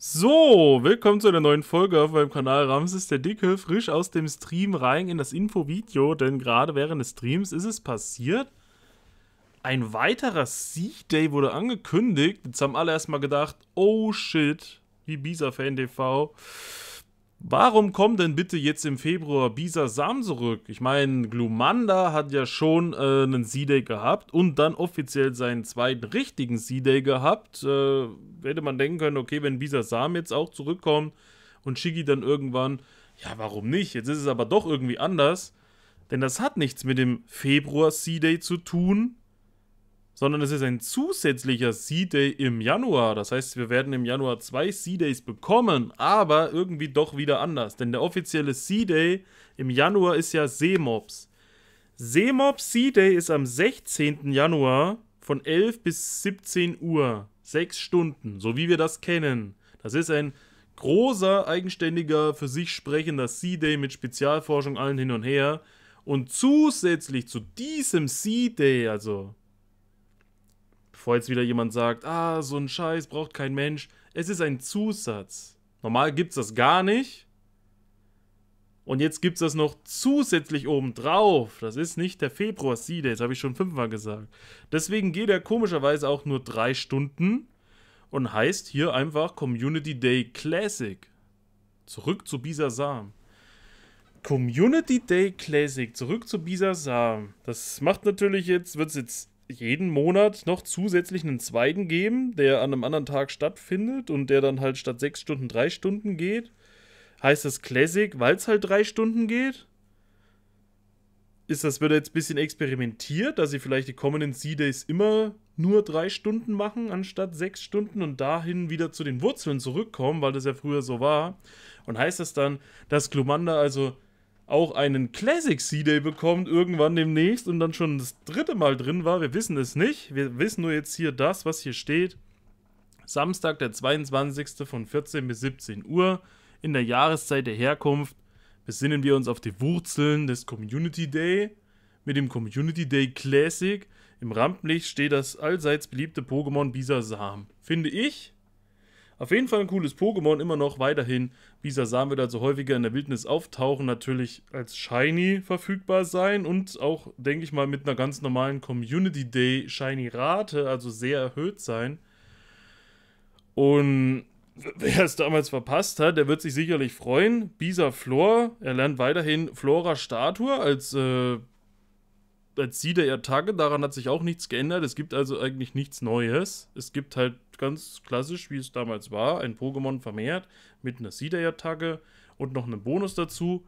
So, willkommen zu einer neuen Folge auf meinem Kanal Ramses der Dicke, frisch aus dem Stream rein in das Infovideo, denn gerade während des Streams ist es passiert. Ein weiterer Sieg Day wurde angekündigt. Jetzt haben alle erstmal gedacht, oh shit, wie Bisa Fan TV. Warum kommt denn bitte jetzt im Februar Bisa Sam zurück? Ich meine, Glumanda hat ja schon äh, einen C-Day gehabt und dann offiziell seinen zweiten richtigen C-Day gehabt. Äh, hätte man denken können, okay, wenn Bisa Sam jetzt auch zurückkommt und Shigi dann irgendwann, ja, warum nicht? Jetzt ist es aber doch irgendwie anders. Denn das hat nichts mit dem Februar C-Day zu tun, sondern es ist ein zusätzlicher C-Day im Januar. Das heißt, wir werden im Januar zwei C-Days bekommen, aber irgendwie doch wieder anders. Denn der offizielle C-Day im Januar ist ja Seemobs. Seemobs C-Day ist am 16. Januar von 11 bis 17 Uhr. Sechs Stunden, so wie wir das kennen. Das ist ein großer, eigenständiger, für sich sprechender C-Day mit Spezialforschung allen hin und her. Und zusätzlich zu diesem C-Day, also Bevor jetzt wieder jemand sagt, ah, so ein Scheiß braucht kein Mensch. Es ist ein Zusatz. Normal gibt es das gar nicht. Und jetzt gibt es das noch zusätzlich obendrauf. Das ist nicht der Februar Siede, das habe ich schon fünfmal gesagt. Deswegen geht er komischerweise auch nur drei Stunden und heißt hier einfach Community Day Classic. Zurück zu Bisasam. Community Day Classic, zurück zu Bisasam. Das macht natürlich jetzt, wird es jetzt jeden Monat noch zusätzlich einen zweiten geben, der an einem anderen Tag stattfindet und der dann halt statt sechs Stunden drei Stunden geht? Heißt das Classic, weil es halt drei Stunden geht? Ist das, wird jetzt ein bisschen experimentiert, dass sie vielleicht die kommenden C-Days immer nur drei Stunden machen anstatt sechs Stunden und dahin wieder zu den Wurzeln zurückkommen, weil das ja früher so war? Und heißt das dann, dass Glumanda also auch einen Classic C-Day bekommt, irgendwann demnächst und dann schon das dritte Mal drin war. Wir wissen es nicht. Wir wissen nur jetzt hier das, was hier steht. Samstag, der 22. von 14 bis 17 Uhr. In der Jahreszeit der Herkunft besinnen wir uns auf die Wurzeln des Community Day mit dem Community Day Classic. Im Rampenlicht steht das allseits beliebte Pokémon Bisasam. Finde ich auf jeden Fall ein cooles Pokémon, immer noch weiterhin. Wie Sasam wird also häufiger in der Wildnis auftauchen, natürlich als Shiny verfügbar sein und auch, denke ich mal, mit einer ganz normalen Community Day Shiny-Rate, also sehr erhöht sein. Und wer es damals verpasst hat, der wird sich sicherlich freuen. Bisa Flor, er lernt weiterhin Flora Statue als, äh, als Sie der Attacke. Daran hat sich auch nichts geändert. Es gibt also eigentlich nichts Neues. Es gibt halt ganz klassisch, wie es damals war, ein Pokémon vermehrt mit einer Seeder-Attacke und noch einem Bonus dazu.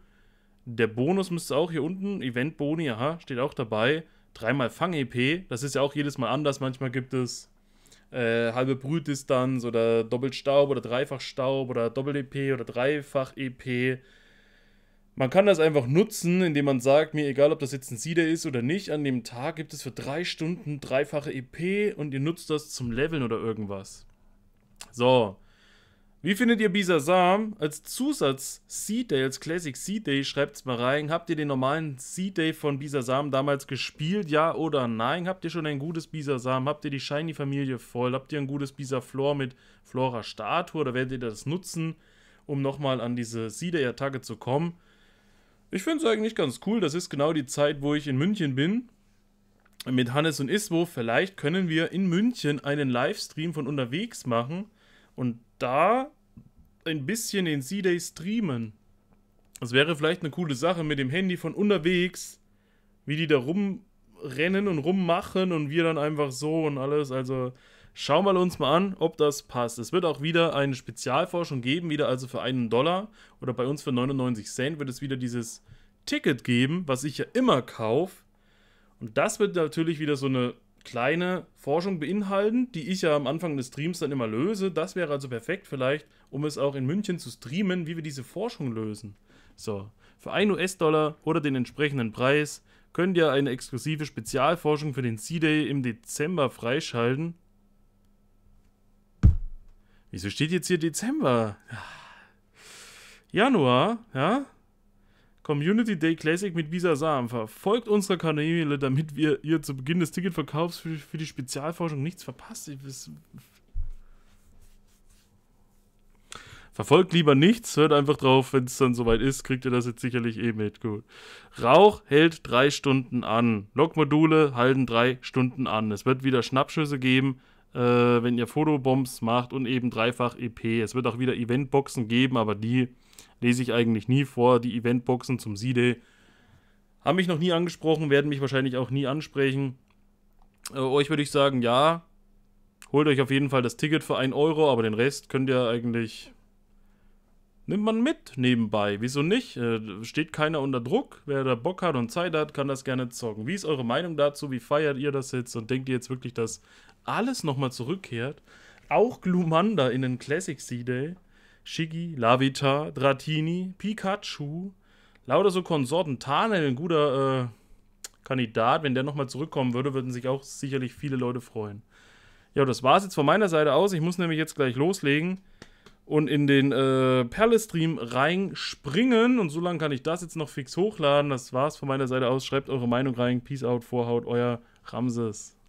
Der Bonus müsste auch hier unten, Event-Boni, aha, steht auch dabei. Dreimal Fang-EP, das ist ja auch jedes Mal anders. Manchmal gibt es äh, halbe Brütdistanz oder Doppelstaub oder Dreifachstaub oder Doppel-EP oder Dreifach-EP. Man kann das einfach nutzen, indem man sagt, mir egal, ob das jetzt ein Seeder ist oder nicht, an dem Tag gibt es für drei Stunden dreifache EP und ihr nutzt das zum Leveln oder irgendwas. So. Wie findet ihr Bisasam als Zusatz Seed Day, als Classic Seed Day? es mal rein. Habt ihr den normalen Seed Day von Bisasam damals gespielt? Ja oder nein? Habt ihr schon ein gutes Bisasam? Habt ihr die Shiny-Familie voll? Habt ihr ein gutes Bisaflor mit Flora-Statue? Oder werdet ihr das nutzen, um nochmal an diese Seed Day-Attacke zu kommen? Ich finde es eigentlich ganz cool. Das ist genau die Zeit, wo ich in München bin. Mit Hannes und Iswo. Vielleicht können wir in München einen Livestream von unterwegs machen und da ein bisschen den C-Day streamen. Das wäre vielleicht eine coole Sache mit dem Handy von unterwegs, wie die da rumrennen und rummachen und wir dann einfach so und alles. Also Schauen wir uns mal an, ob das passt. Es wird auch wieder eine Spezialforschung geben, wieder also für einen Dollar oder bei uns für 99 Cent wird es wieder dieses Ticket geben, was ich ja immer kaufe. Und das wird natürlich wieder so eine kleine Forschung beinhalten, die ich ja am Anfang des Streams dann immer löse. Das wäre also perfekt vielleicht, um es auch in München zu streamen, wie wir diese Forschung lösen. So, für einen US-Dollar oder den entsprechenden Preis könnt ihr eine exklusive Spezialforschung für den C-Day im Dezember freischalten. Wieso steht jetzt hier Dezember? Januar, ja? Community Day Classic mit Visa Sam. Verfolgt unsere Kanäle, damit wir ihr zu Beginn des Ticketverkaufs für, für die Spezialforschung nichts verpasst. Verfolgt lieber nichts, hört einfach drauf, wenn es dann soweit ist, kriegt ihr das jetzt sicherlich eh mit. Gut. Rauch hält drei Stunden an. Lokmodule halten drei Stunden an. Es wird wieder Schnappschüsse geben äh, wenn ihr Fotobombs macht und eben dreifach EP. Es wird auch wieder Eventboxen geben, aber die lese ich eigentlich nie vor. Die Eventboxen zum Side haben mich noch nie angesprochen, werden mich wahrscheinlich auch nie ansprechen. Äh, euch würde ich sagen, ja, holt euch auf jeden Fall das Ticket für 1 Euro, aber den Rest könnt ihr eigentlich nimmt man mit nebenbei. Wieso nicht? Äh, steht keiner unter Druck. Wer da Bock hat und Zeit hat, kann das gerne zocken. Wie ist eure Meinung dazu? Wie feiert ihr das jetzt? Und denkt ihr jetzt wirklich, dass alles nochmal zurückkehrt? Auch Glumanda in den Classic C-Day, Shiggy, Lavita, Dratini, Pikachu, lauter so Konsorten. Tarnel, ein guter äh, Kandidat. Wenn der nochmal zurückkommen würde, würden sich auch sicherlich viele Leute freuen. Ja, das war es jetzt von meiner Seite aus. Ich muss nämlich jetzt gleich loslegen und in den äh, Perle-Stream reinspringen. Und solange kann ich das jetzt noch fix hochladen. Das war's von meiner Seite aus. Schreibt eure Meinung rein. Peace out, Vorhaut, euer Ramses.